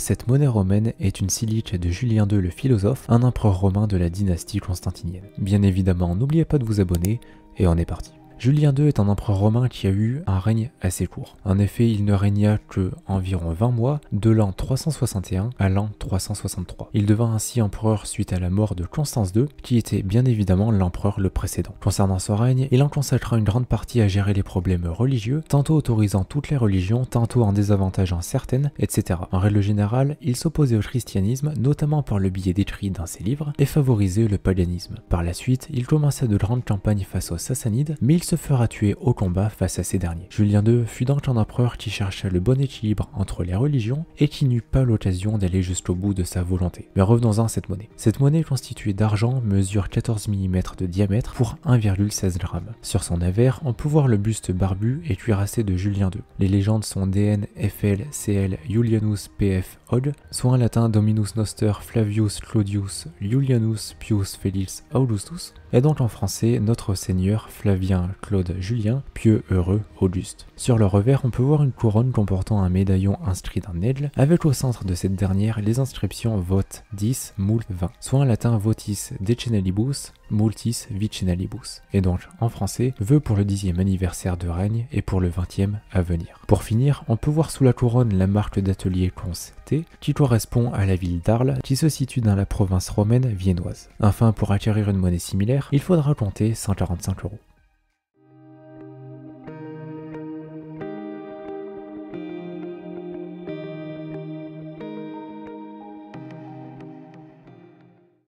Cette monnaie romaine est une silice de Julien II le philosophe, un empereur romain de la dynastie constantinienne. Bien évidemment, n'oubliez pas de vous abonner et on est parti. Julien II est un empereur romain qui a eu un règne assez court. En effet, il ne régna que environ 20 mois, de l'an 361 à l'an 363. Il devint ainsi empereur suite à la mort de Constance II, qui était bien évidemment l'empereur le précédent. Concernant son règne, il en consacra une grande partie à gérer les problèmes religieux, tantôt autorisant toutes les religions, tantôt en désavantageant certaines, etc. En règle générale, il s'opposait au christianisme, notamment par le biais décrit dans ses livres, et favorisait le paganisme. Par la suite, il commença de grandes campagnes face aux sassanides, mais il se fera tuer au combat face à ces derniers. Julien II fut donc un empereur qui chercha le bon équilibre entre les religions et qui n'eut pas l'occasion d'aller jusqu'au bout de sa volonté. Mais revenons-en à cette monnaie. Cette monnaie constituée d'argent mesure 14 mm de diamètre pour 1,16 g. Sur son avers, on peut voir le buste barbu et cuirassé de Julien II. Les légendes sont DN, FL, CL, Julianus, PF, OD, soit en latin Dominus Noster, Flavius, Claudius, Julianus, Pius, Felix, Augustus, et donc en français Notre Seigneur Flavien Claude, Julien, Pieux, Heureux, Auguste. Sur le revers, on peut voir une couronne comportant un médaillon inscrit d'un aigle, avec au centre de cette dernière les inscriptions vote 10, moult 20, soit en latin votis decenalibus, multis vicenalibus, et donc en français, vœux pour le dixième anniversaire de règne et pour le 20e à venir. Pour finir, on peut voir sous la couronne la marque d'atelier Conce T, qui correspond à la ville d'Arles, qui se situe dans la province romaine viennoise. Enfin, pour acquérir une monnaie similaire, il faudra compter 145 euros.